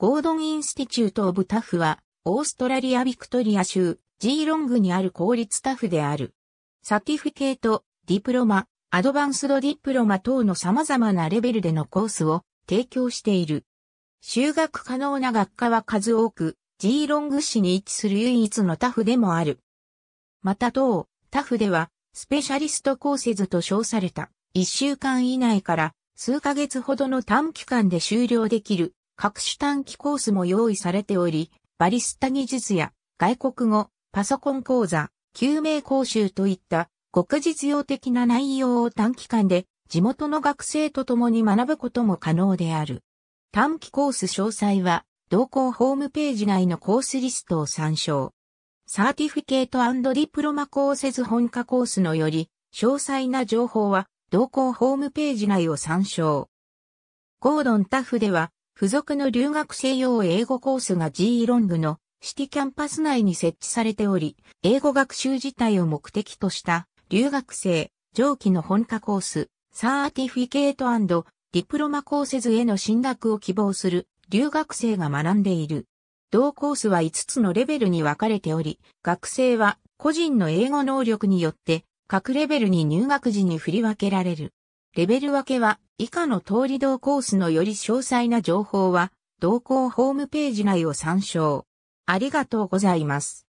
ゴードン・インスティチュート・オブ・タフは、オーストラリア・ビクトリア州、ジーロングにある公立タフである。サティフィケート、ディプロマ、アドバンスドディプロマ等の様々なレベルでのコースを提供している。修学可能な学科は数多く、ジーロング市に位置する唯一のタフでもある。また当、タフでは、スペシャリストコーセズと称された、1週間以内から数ヶ月ほどの短期間で終了できる各種短期コースも用意されており、バリスタ技術や外国語、パソコン講座、救命講習といった極実用的な内容を短期間で地元の学生と共に学ぶことも可能である。短期コース詳細は同校ホームページ内のコースリストを参照。サーティフィケートディプロマコーセズ本科コースのより詳細な情報は同校ホームページ内を参照。ゴードンタフでは付属の留学生用英語コースが G ロングのシティキャンパス内に設置されており、英語学習自体を目的とした留学生、上記の本科コース、サーティフィケートディプロマコースズへの進学を希望する留学生が学んでいる。同コースは5つのレベルに分かれており、学生は個人の英語能力によって各レベルに入学時に振り分けられる。レベル分けは以下の通り道コースのより詳細な情報は、同行ホームページ内を参照。ありがとうございます。